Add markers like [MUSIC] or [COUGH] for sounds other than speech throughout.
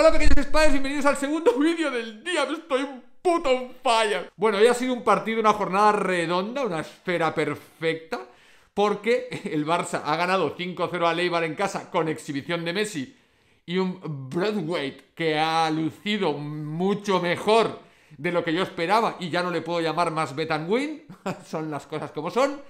Hola pequeños spades, bienvenidos al segundo [LAUGHS] vídeo del día, estoy un puto falla Bueno, hoy ha sido un partido, una jornada redonda, una esfera perfecta Porque [LAUGHS] el Barça ha ganado 5-0 a Leibar en casa con exhibición de Messi Y un Broadway que ha lucido mucho mejor de lo que yo esperaba Y ya no le puedo llamar más Betanwin, [LAUGHS] son las cosas como son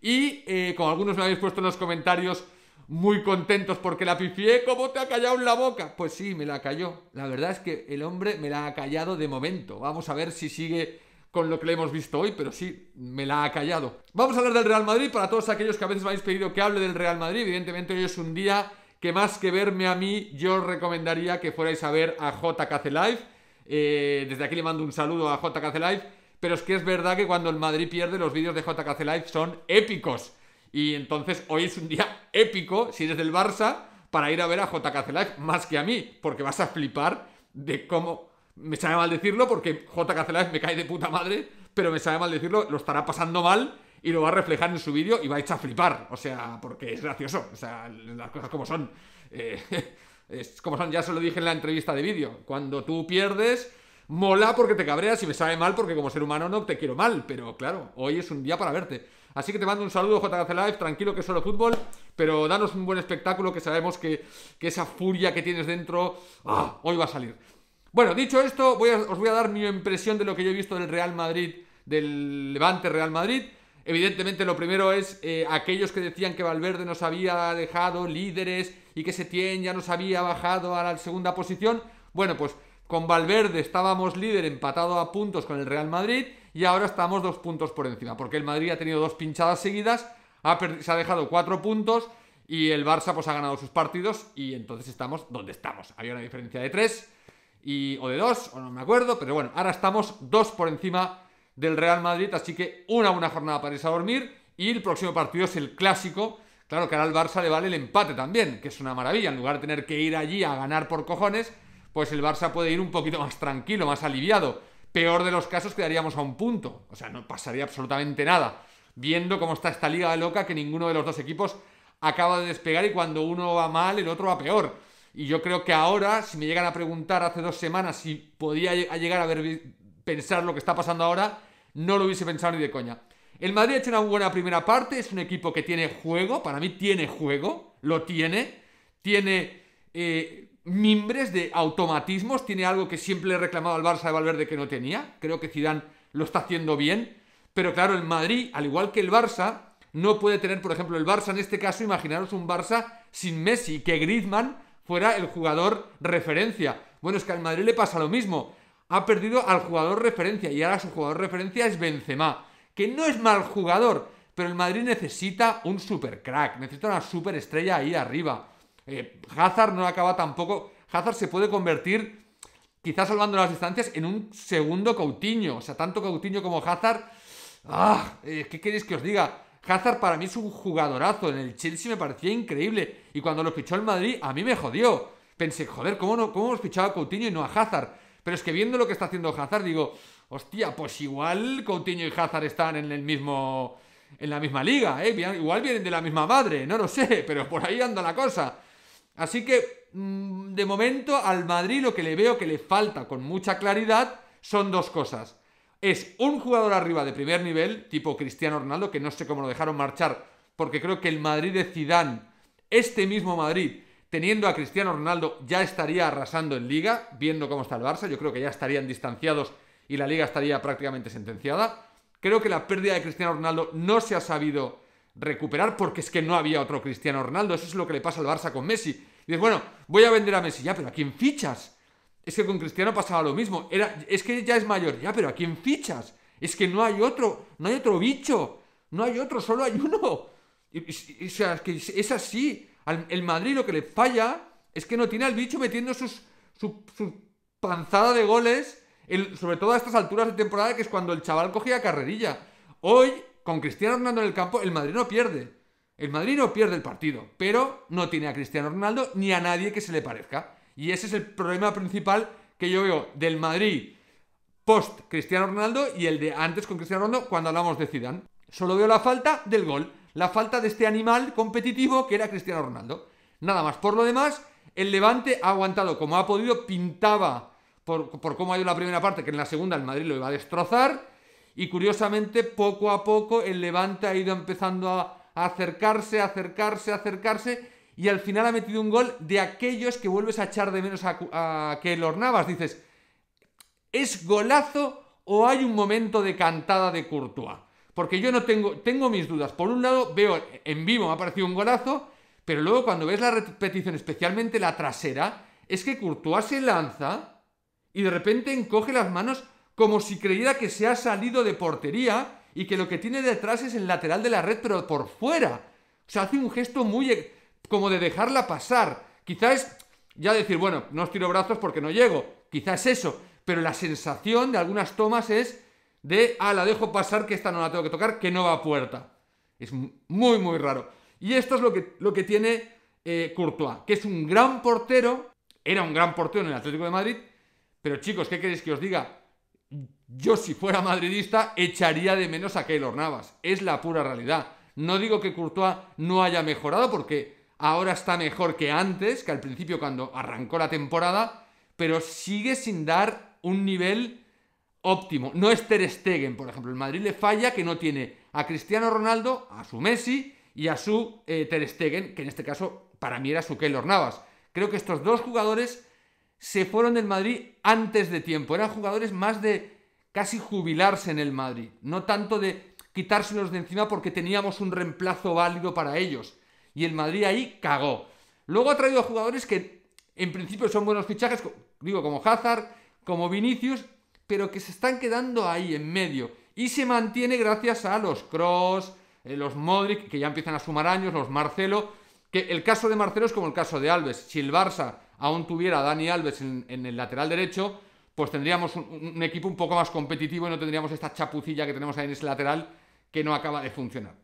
Y eh, como algunos me habéis puesto en los comentarios muy contentos porque la pifié, como te ha callado en la boca? Pues sí, me la calló. La verdad es que el hombre me la ha callado de momento. Vamos a ver si sigue con lo que le hemos visto hoy, pero sí, me la ha callado. Vamos a hablar del Real Madrid para todos aquellos que a veces me habéis pedido que hable del Real Madrid. Evidentemente hoy es un día que más que verme a mí, yo os recomendaría que fuerais a ver a JKC Live. Eh, desde aquí le mando un saludo a JKC Live. Pero es que es verdad que cuando el Madrid pierde, los vídeos de JKC Live son épicos. Y entonces hoy es un día épico, si eres del Barça, para ir a ver a JK más que a mí, porque vas a flipar de cómo... Me sabe mal decirlo porque J Live me cae de puta madre, pero me sabe mal decirlo, lo estará pasando mal y lo va a reflejar en su vídeo y va a echar flipar, o sea, porque es gracioso, o sea, las cosas como son. Eh, [LAUGHS] es como son, ya se lo dije en la entrevista de vídeo, cuando tú pierdes Mola porque te cabreas y me sabe mal porque como ser humano no te quiero mal, pero claro, hoy es un día para verte. Así que te mando un saludo, JGC Live, tranquilo que es solo fútbol, pero danos un buen espectáculo que sabemos que, esa furia que tienes dentro ¡ah! hoy va a salir. Bueno, dicho esto, os voy a dar mi impresión de lo que yo he visto del Real Madrid, del Levante Real Madrid. Evidentemente, lo primero es eh, aquellos que decían que Valverde nos había dejado líderes y que Setién ya nos había bajado a la segunda posición. Bueno, pues con Valverde estábamos líder empatado a puntos con el Real Madrid y ahora estamos dos puntos por encima, porque el Madrid ha tenido dos pinchadas seguidas, ha se ha dejado cuatro puntos y el Barça pues ha ganado sus partidos y entonces estamos donde estamos. Había una diferencia de tres y, o de dos, o no me acuerdo, pero bueno, ahora estamos dos por encima del Real Madrid, así que una buena jornada para irse a dormir y el próximo partido es el clásico. Claro que ahora al Barça le vale el empate también, que es una maravilla, en lugar de tener que ir allí a ganar por cojones pues el Barça puede ir un poquito más tranquilo, más aliviado. Peor de los casos quedaríamos a un punto. O sea, no pasaría absolutamente nada. Viendo cómo está esta liga loca que ninguno de los dos equipos acaba de despegar y cuando uno va mal el otro va peor. Y yo creo que ahora, si me llegan a preguntar hace dos semanas si podía llegar a ver, pensar lo que está pasando ahora, no lo hubiese pensado ni de coña. El Madrid ha hecho una buena primera parte, es un equipo que tiene juego, para mí tiene juego, lo tiene, tiene eh, mimbres de automatismos, tiene algo que siempre he reclamado al Barça de Valverde que no tenía. Creo que Zidane lo está haciendo bien, pero claro, el Madrid, al igual que el Barça, no puede tener, por ejemplo, el Barça en este caso, imaginaros un Barça sin Messi, que Griezmann fuera el jugador referencia. Bueno, es que al Madrid le pasa lo mismo. Ha perdido al jugador referencia y ahora su jugador referencia es Benzema, que no es mal jugador, pero el Madrid necesita un super crack necesita una super estrella ahí arriba. Eh, Hazard no acaba tampoco. Hazard se puede convertir, quizás salvando las distancias, en un segundo Coutinho. O sea, tanto Coutinho como Hazard. ¡Ah! Eh, ¿Qué queréis que os diga? Hazard para mí es un jugadorazo. En el Chelsea me parecía increíble. Y cuando lo fichó el Madrid, a mí me jodió. Pensé, joder, ¿cómo, no, cómo hemos fichado a Coutinho y no a Hazard? Pero es que viendo lo que está haciendo Hazard, digo, hostia, pues igual Coutinho y Hazard están en el mismo. en la misma liga, ¿eh? Igual vienen de la misma madre, no lo sé, pero por ahí anda la cosa. Así que, mm, de momento, al Madrid lo que le veo que le falta con mucha claridad son dos cosas. Es un jugador arriba de primer nivel, tipo Cristiano Ronaldo, que no sé cómo lo dejaron marchar, porque creo que el Madrid de Zidane, este mismo Madrid, teniendo a Cristiano Ronaldo, ya estaría arrasando en Liga, viendo cómo está el Barça. Yo creo que ya estarían distanciados y la Liga estaría prácticamente sentenciada. Creo que la pérdida de Cristiano Ronaldo no se ha sabido recuperar porque es que no había otro Cristiano Ronaldo. Eso es lo que le pasa al Barça con Messi dices, bueno, voy a vender a Messi, ya, pero ¿a quién fichas? Es que con Cristiano pasaba lo mismo. Era, es que ya es mayor, ya, pero ¿a quién fichas? Es que no hay otro, no hay otro bicho, no hay otro, solo hay uno. o sea, es que es así. el Madrid lo que le falla es que no tiene al bicho metiendo sus, su, panzada de goles, sobre todo a estas alturas de temporada, que es cuando el chaval cogía carrerilla. Hoy, con Cristiano Ronaldo en el campo, el Madrid no pierde. El Madrid no pierde el partido, pero no tiene a Cristiano Ronaldo ni a nadie que se le parezca. Y ese es el problema principal que yo veo del Madrid post Cristiano Ronaldo y el de antes con Cristiano Ronaldo cuando hablamos de Zidane. Solo veo la falta del gol, la falta de este animal competitivo que era Cristiano Ronaldo. Nada más. Por lo demás, el Levante ha aguantado como ha podido, pintaba por, por cómo ha ido la primera parte, que en la segunda el Madrid lo iba a destrozar. Y curiosamente, poco a poco, el Levante ha ido empezando a acercarse, acercarse, acercarse. Y al final ha metido un gol de aquellos que vuelves a echar de menos a, que los Navas. Dices, ¿es golazo o hay un momento de cantada de Courtois? Porque yo no tengo, tengo mis dudas. Por un lado, veo en vivo, me ha parecido un golazo, pero luego cuando ves la repetición, especialmente la trasera, es que Courtois se lanza y de repente encoge las manos como si creyera que se ha salido de portería y que lo que tiene detrás es el lateral de la red, pero por fuera. O sea, hace un gesto muy como de dejarla pasar. Quizás ya decir, bueno, no os tiro brazos porque no llego. Quizás eso. Pero la sensación de algunas tomas es de, ah, la dejo pasar, que esta no la tengo que tocar, que no va a puerta. Es muy, muy raro. Y esto es lo que, lo que tiene eh, Courtois, que es un gran portero, era un gran portero en el Atlético de Madrid, pero chicos, ¿qué queréis que os diga? Yo si fuera madridista echaría de menos a Keylor Navas. Es la pura realidad. No digo que Courtois no haya mejorado porque ahora está mejor que antes, que al principio cuando arrancó la temporada, pero sigue sin dar un nivel óptimo. No es Ter Stegen, por ejemplo. El Madrid le falla que no tiene a Cristiano Ronaldo, a su Messi y a su eh, Ter Stegen, que en este caso para mí era su Keylor Navas. Creo que estos dos jugadores se fueron del Madrid antes de tiempo. Eran jugadores más de casi jubilarse en el Madrid, no tanto de quitárselos de encima porque teníamos un reemplazo válido para ellos. Y el Madrid ahí cagó. Luego ha traído jugadores que en principio son buenos fichajes, digo, como Hazard, como Vinicius, pero que se están quedando ahí en medio. Y se mantiene gracias a los Cross, eh, los Modric, que ya empiezan a sumar años, los Marcelo, que el caso de Marcelo es como el caso de Alves. Si el Barça aún tuviera a Dani Alves en, en el lateral derecho, pues tendríamos un, equipo un poco más competitivo y no tendríamos esta chapucilla que tenemos ahí en ese lateral que no acaba de funcionar.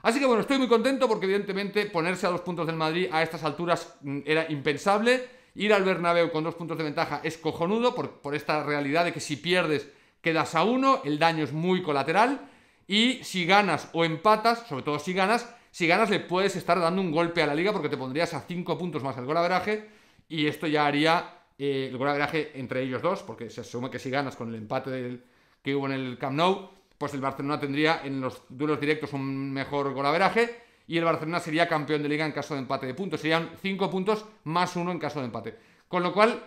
Así que bueno, estoy muy contento porque evidentemente ponerse a dos puntos del Madrid a estas alturas mm, era impensable. Ir al Bernabéu con dos puntos de ventaja es cojonudo por, por esta realidad de que si pierdes quedas a uno, el daño es muy colateral y si ganas o empatas, sobre todo si ganas, si ganas le puedes estar dando un golpe a la liga porque te pondrías a cinco puntos más el golaveraje y esto ya haría eh, el gol entre ellos dos, porque se asume que si ganas con el empate que hubo en el Camp Nou, pues el Barcelona tendría en los duelos directos un mejor gol y el Barcelona sería campeón de liga en caso de empate de puntos. Serían 5 puntos más 1 en caso de empate. Con lo cual,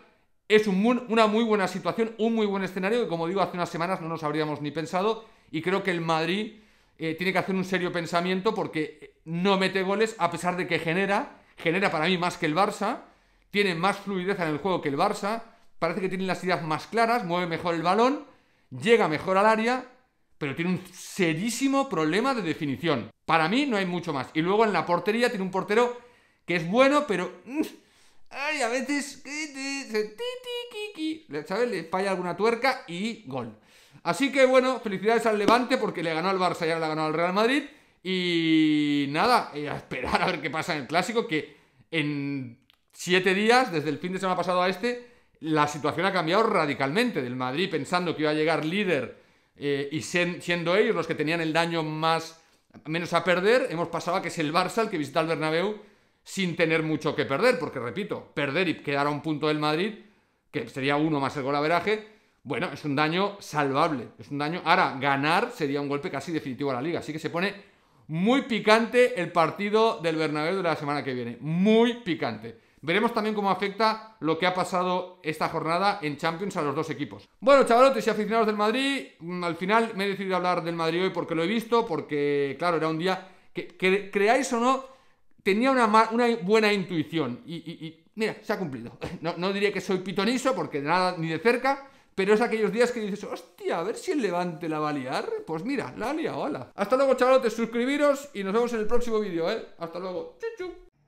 es una muy buena situación, un muy buen escenario que, como digo, hace unas semanas no nos habríamos ni pensado y creo que el Madrid eh, tiene que hacer un serio pensamiento porque no mete goles a pesar de que genera, genera para mí más que el Barça tiene más fluidez en el juego que el Barça, parece que tiene las ideas más claras, mueve mejor el balón, llega mejor al área, pero tiene un serísimo problema de definición. Para mí no hay mucho más. Y luego en la portería tiene un portero que es bueno, pero... Mm, ay, a veces... ¿Sabes? Le falla alguna tuerca y gol. Así que bueno, felicidades al Levante porque le ganó al Barça y ahora le ganado al Real Madrid. Y nada, eh, a esperar a ver qué pasa en el clásico, que en siete días, desde el fin de semana pasado a este, la situación ha cambiado radicalmente. Del Madrid pensando que iba a llegar líder eh, y siendo ellos los que tenían el daño más menos a perder, hemos pasado a que es el Barça el que visita el Bernabéu sin tener mucho que perder, porque repito, perder y quedar a un punto del Madrid, que sería uno más el golaveraje, bueno, es un daño salvable, es un daño. Ahora, ganar sería un golpe casi definitivo a la liga, así que se pone muy picante el partido del Bernabéu de la semana que viene, muy picante. Veremos también cómo afecta lo que ha pasado esta jornada en Champions a los dos equipos. Bueno, chavalotes y aficionados del Madrid, mm, al final me he decidido hablar del Madrid hoy porque lo he visto, porque claro, era un día que, creáis o no, tenía una, una buena intuición y, mira, se ha cumplido. [LAUGHS] No, diría que soy pitonizo porque de nada ni de cerca, pero es aquellos días que dices, hostia, a ver si el Levante la va a liar. Pues mira, la ha liado, hola. Hasta luego, chavalotes, suscribiros y nos vemos en el próximo vídeo, ¿eh? Hasta luego. Chuchu.